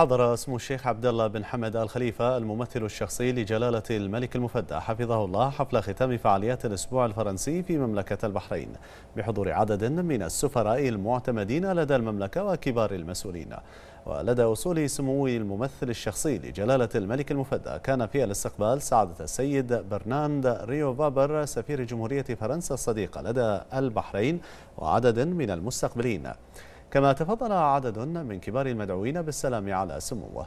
حضر اسم الشيخ عبد الله بن حمد الخليفة الممثل الشخصي لجلالة الملك المفدى حفظه الله حفل ختام فعاليات الأسبوع الفرنسي في مملكة البحرين بحضور عدد من السفراء المعتمدين لدى المملكة وكبار المسؤولين ولدى وصول سمو الممثل الشخصي لجلالة الملك المفدى كان في الاستقبال سعادة السيد برناند ريو بابر سفير جمهورية فرنسا الصديقة لدى البحرين وعدد من المستقبلين كما تفضل عدد من كبار المدعوين بالسلام على سموه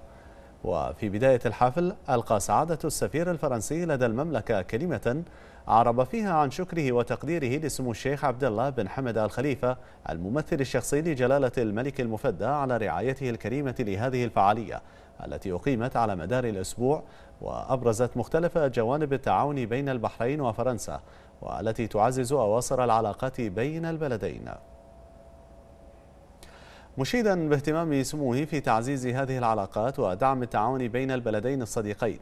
وفي بداية الحفل ألقى سعادة السفير الفرنسي لدى المملكة كلمة عرب فيها عن شكره وتقديره لسمو الشيخ عبد الله بن حمد آل خليفة الممثل الشخصي لجلالة الملك المفدى على رعايته الكريمة لهذه الفعالية التي أقيمت على مدار الأسبوع وأبرزت مختلف جوانب التعاون بين البحرين وفرنسا والتي تعزز أواصر العلاقات بين البلدين مشيدا باهتمام سموه في تعزيز هذه العلاقات ودعم التعاون بين البلدين الصديقين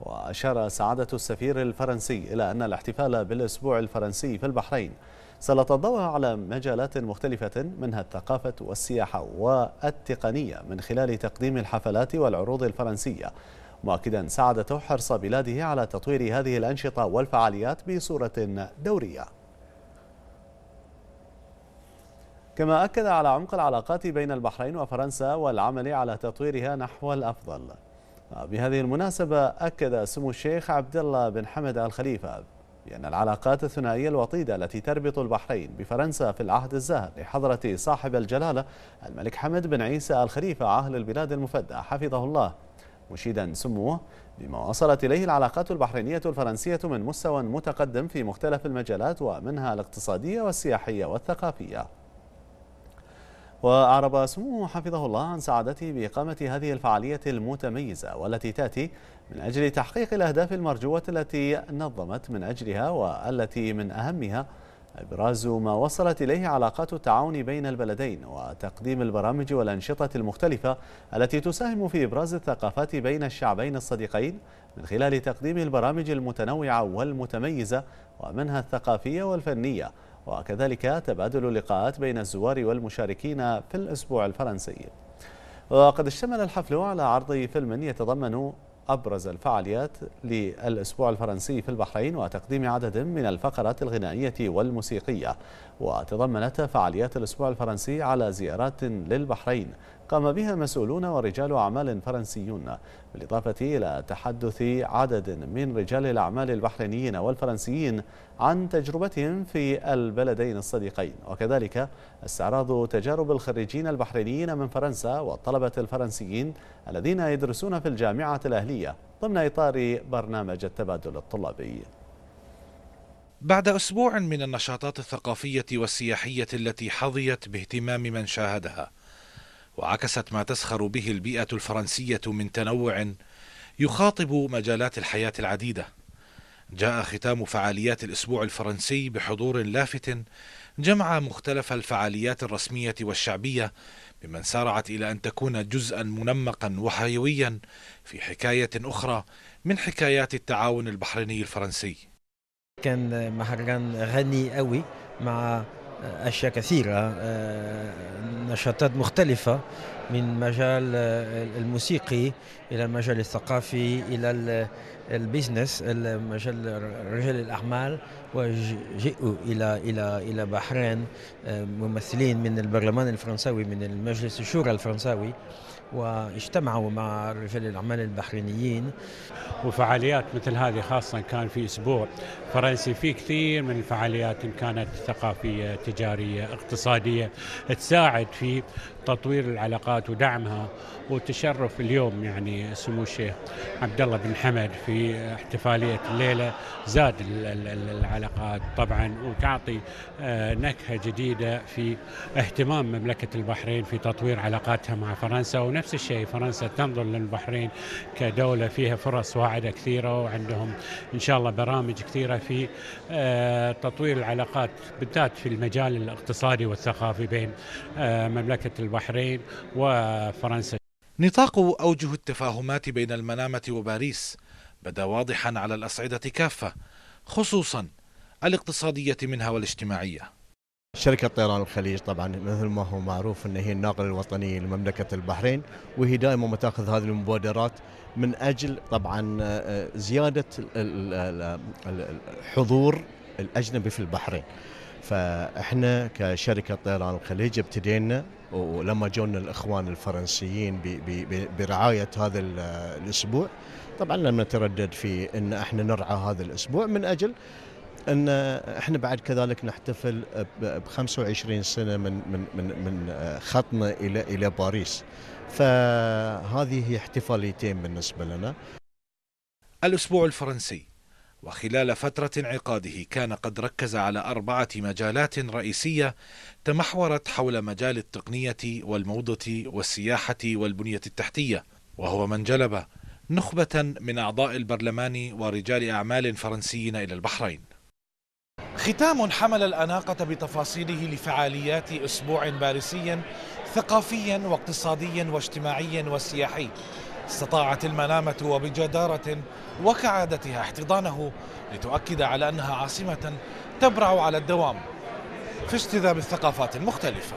وأشار سعادة السفير الفرنسي إلى أن الاحتفال بالأسبوع الفرنسي في البحرين سلط الضوء على مجالات مختلفة منها الثقافة والسياحة والتقنية من خلال تقديم الحفلات والعروض الفرنسية مؤكدا سعادته حرص بلاده على تطوير هذه الأنشطة والفعاليات بصورة دورية كما أكد على عمق العلاقات بين البحرين وفرنسا والعمل على تطويرها نحو الأفضل بهذه المناسبة أكد سمو الشيخ عبد الله بن حمد الخليفة بأن العلاقات الثنائية الوطيدة التي تربط البحرين بفرنسا في العهد الزاهر لحضرة صاحب الجلالة الملك حمد بن عيسى الخليفة عاهل البلاد المفدى حفظه الله مشيدا سموه بما وصلت إليه العلاقات البحرينية الفرنسية من مستوى متقدم في مختلف المجالات ومنها الاقتصادية والسياحية والثقافية وأعرب سموه حفظه الله عن سعادته بإقامة هذه الفعالية المتميزة والتي تأتي من أجل تحقيق الأهداف المرجوة التي نظمت من أجلها والتي من أهمها إبراز ما وصلت إليه علاقات التعاون بين البلدين وتقديم البرامج والأنشطة المختلفة التي تساهم في إبراز الثقافات بين الشعبين الصديقين من خلال تقديم البرامج المتنوعة والمتميزة ومنها الثقافية والفنية وكذلك تبادل اللقاءات بين الزوار والمشاركين في الأسبوع الفرنسي وقد اشتمل الحفل على عرض فيلم يتضمن أبرز الفعاليات للأسبوع الفرنسي في البحرين وتقديم عدد من الفقرات الغنائية والموسيقية وتضمنت فعاليات الأسبوع الفرنسي على زيارات للبحرين قام بها مسؤولون ورجال أعمال فرنسيون بالإضافة إلى تحدث عدد من رجال الأعمال البحرينيين والفرنسيين عن تجربتهم في البلدين الصديقين وكذلك استعراض تجارب الخريجين البحرينيين من فرنسا والطلبة الفرنسيين الذين يدرسون في الجامعة الأهلية ضمن إطار برنامج التبادل الطلابي بعد أسبوع من النشاطات الثقافية والسياحية التي حظيت باهتمام من شاهدها وعكست ما تسخر به البيئة الفرنسية من تنوع يخاطب مجالات الحياة العديدة. جاء ختام فعاليات الأسبوع الفرنسي بحضور لافت جمع مختلف الفعاليات الرسمية والشعبية ممن سارعت إلى أن تكون جزءا منمقا وحيويا في حكاية أخرى من حكايات التعاون البحريني الفرنسي. كان مهرجان غني قوي مع أشياء كثيرة آه، نشاطات مختلفة من مجال آه، الموسيقي الى المجال الثقافي الى آه، البيزنس مجال رجال الاعمال وجئوا الى الى الى بحرين آه، ممثلين من البرلمان الفرنساوي من المجلس الشورى الفرنساوي واجتمعوا مع رجال الاعمال البحرينيين وفعاليات مثل هذه خاصه كان في اسبوع فرنسي في كثير من الفعاليات ان كانت ثقافيه تجاريه اقتصاديه تساعد في تطوير العلاقات الامارات ودعمها وتشرف اليوم يعني سمو الشيخ عبد الله بن حمد في احتفاليه الليله زاد العلاقات طبعا وتعطي آه، نكهه جديده في اهتمام مملكه البحرين في تطوير علاقاتها مع فرنسا ونفس الشيء فرنسا تنظر للبحرين كدوله فيها فرص واعده كثيره وعندهم ان شاء الله برامج كثيره في آه، تطوير العلاقات بالذات في المجال الاقتصادي والثقافي بين آه، مملكه البحرين و وفرنسا نطاق أوجه التفاهمات بين المنامة وباريس بدا واضحا على الأصعدة كافة خصوصا الاقتصادية منها والاجتماعية شركة طيران الخليج طبعا مثل ما هو معروف ان هي الناقل الوطني لمملكة البحرين وهي دائما ما تاخذ هذه المبادرات من اجل طبعا آه، آه، زيادة الحضور الاجنبي في البحرين. فاحنا كشركه طيران الخليج ابتدينا ولما جونا الاخوان الفرنسيين برعايه هذا الاسبوع طبعا لم نتردد في ان احنا نرعى هذا الاسبوع من اجل ان احنا بعد كذلك نحتفل ب 25 سنه من من من من خطنا الى الى باريس فهذه هي احتفاليتين بالنسبه لنا الاسبوع الفرنسي وخلال فترة انعقاده كان قد ركز على أربعة مجالات رئيسية تمحورت حول مجال التقنية والموضة والسياحة والبنية التحتية وهو من جلب نخبة من أعضاء البرلمان ورجال أعمال فرنسيين إلى البحرين ختام حمل الأناقة بتفاصيله لفعاليات أسبوع باريسي ثقافي واقتصادي واجتماعي وسياحي استطاعت المنامة وبجدارة وكعادتها احتضانه لتؤكد على أنها عاصمة تبرع على الدوام في اجتذاب الثقافات المختلفة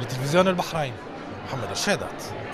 لتلفزيون البحرين محمد الشادات